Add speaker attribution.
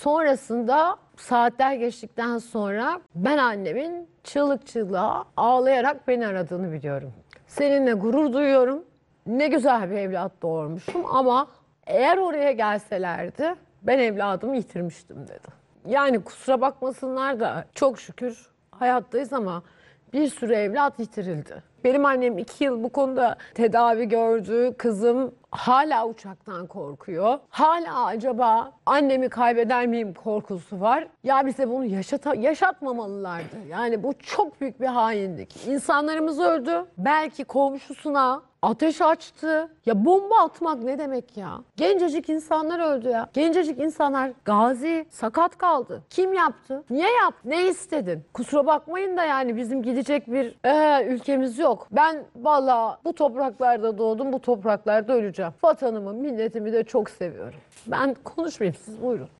Speaker 1: Sonrasında saatler geçtikten sonra ben annemin çığlık çığlığa ağlayarak beni aradığını biliyorum. Seninle gurur duyuyorum. Ne güzel bir evlat doğurmuşum ama eğer oraya gelselerdi ben evladımı yitirmiştim dedi. Yani kusura bakmasınlar da çok şükür hayattayız ama bir sürü evlat yitirildi. Benim annem iki yıl bu konuda tedavi gördü. Kızım hala uçaktan korkuyor. Hala acaba annemi kaybeder miyim korkusu var. Ya bize bunu yaşata, yaşatmamalılardı. Yani bu çok büyük bir hainlik. İnsanlarımız öldü. Belki komşusuna ateş açtı. Ya bomba atmak ne demek ya? Gencecik insanlar öldü ya. Gencecik insanlar gazi, sakat kaldı. Kim yaptı? Niye yaptı? Ne istedin? Kusura bakmayın da yani bizim gidecek bir ee, ülkemiz yok yok. Ben valla bu topraklarda doğdum, bu topraklarda öleceğim. Vatanımı, milletimi de çok seviyorum. Ben konuşmayayım siz buyurun.